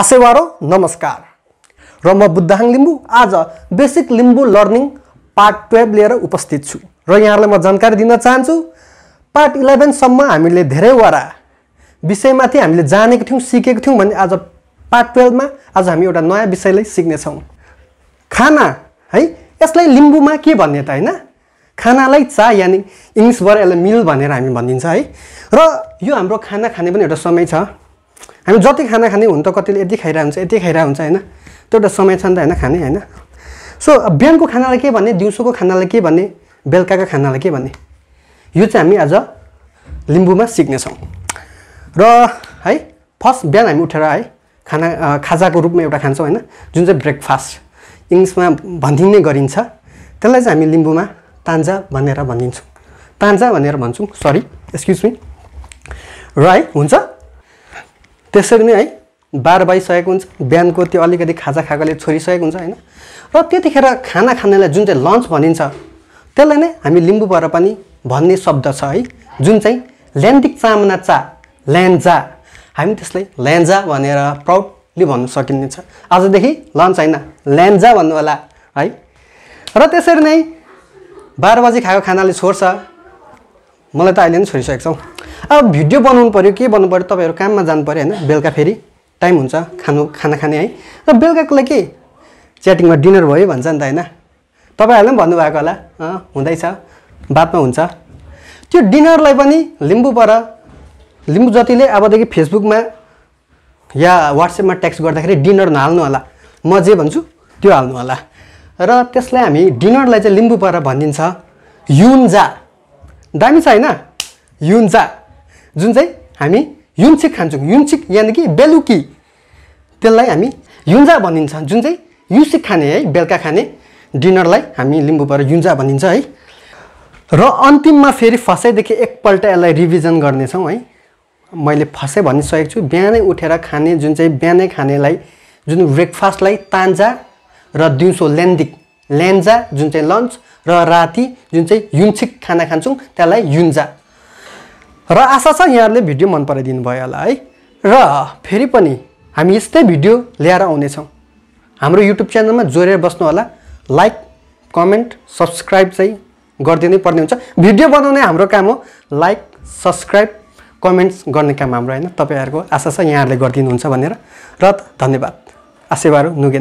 आसेवारो नमस्कार र म बुद्धाङ लिम्बू आज basic Limbu learning part twelve लिएर उपस्थित छु र यहाँहरूलाई म जानकारी दिन चाहन्छु पार्ट इलेभेनसम्म हामीले धेरैवटा विषयमाथि हामीले जानेको थियौँ सिकेको थियौँ भने आज पार्ट टुवेल्भमा आज हामी एउटा नयाँ विषयलाई सिक्नेछौँ खाना है यसलाई लिम्बूमा के भन्ने त होइन खानालाई चा यानि इङ्ग्लिसबाट यसलाई मिल भनेर हामी भनिदिन्छ है र यो हाम्रो खाना खाने पनि एउटा समय छ हामी जति खाना खाने हुन त कतिले यति खाइरहेको हुन्छ यति खाइरहेको हुन्छ होइन त्यो एउटा समय छ नि त होइन खाने होइन सो बिहानको खानालाई के भन्ने दिउँसोको खानालाई के भन्ने बेलुकाको खानालाई के भन्ने यो चाहिँ हामी आज लिम्बूमा सिक्नेछौँ र है फर्स्ट बिहान हामी उठेर है खाना खाजाको रूपमा एउटा खान्छौँ होइन जुन चाहिँ ब्रेकफास्ट इङ्ग्लिसमा भनिदिने गरिन्छ त्यसलाई चाहिँ हामी लिम्बूमा तान्जा भनेर भनिदिन्छौँ तान्जा भनेर भन्छौँ सरी एक्सक्युज मी र है हुन्छ त्यसरी नै है बार बाइसकेको हुन्छ बिहानको त्यो अलिकति खाजा खाएकोले छोडिसकेको हुन्छ होइन र त्यतिखेर खाना खानेलाई जुन चाहिँ लन्च भनिन्छ त्यसलाई नै हामी लिम्बू लिम्बूबाट पनि भन्ने शब्द छ है जुन चाहिँ ल्यान्डिक चामना चा ल्यान्जा हामी त्यसलाई ल्यान्जा भनेर प्राउडली भन्न सकिनेछ आजदेखि लन्च होइन ल्यान्जा भन्नु होला है र त्यसरी नै बाह्र बजी खाएको खानाले छोड्छ मलाई त अहिले नै छोडिसकेको छौँ अब भिडियो बनाउनु पऱ्यो के बनाउनु पऱ्यो तपाईँहरू काममा जानु पऱ्यो होइन बेलुका फेरि टाइम हुन्छ खानु खाना खाने है र बेलुकाको लागि के च्याटिङमा डिनर भयो भन्छ नि त होइन तपाईँहरूले पनि भन्नुभएको होला हुँदैछ बादमा हुन्छ त्यो डिनरलाई पनि लिम्बू पर लिम्बू जतिले अबदेखि फेसबुकमा या वाट्सएपमा ट्याक्स गर्दाखेरि डिनर नहाल्नु होला म जे भन्छु त्यो हाल्नु होला र त्यसलाई हामी डिनरलाई चाहिँ लिम्बू पर भनिदिन्छ युन्जा दामी छ होइन युन्जा जुन चाहिँ हामी युन्सिक खान्छौँ युन्सिक यानि कि बेलुकी त्यसलाई हामी युन्जा भनिन्छ जुन चाहिँ युसिक खाने है बेलुका खाने डिनरलाई हामी लिम्बूबाट युन्जा भनिन्छ है र अन्तिममा फेरि फसाइदेखि एकपल्ट यसलाई रिभिजन गर्नेछौँ है मैले फसाइ भनिसकेको छु बिहानै उठेर खाने जुन चाहिँ बिहानै खानेलाई जुन ब्रेकफास्टलाई तान्जा र दिउँसो लेन्डिक ल्यान्जा जुन चाहिँ लन्च र राति जुन चाहिँ युन्सिक खाना खान्छौँ त्यसलाई युन्जा र आशा छ यहाँहरूले भिडियो मन पराइदिनु भयो होला है र फेरि पनि हामी यस्तै भिडियो ल्याएर आउनेछौँ हाम्रो युट्युब च्यानलमा जोडेर बस्नु होला लाइक कमेन्ट सब्सक्राइब चाहिँ गरिदिनै पर्ने हुन्छ भिडियो बनाउने हाम्रो काम हो लाइक सब्सक्राइब कमेन्ट्स गर्ने काम हाम्रो होइन तपाईँहरूको आशा छ यहाँहरूले गरिदिनुहुन्छ भनेर र धन्यवाद आशीर्वाद नुगेन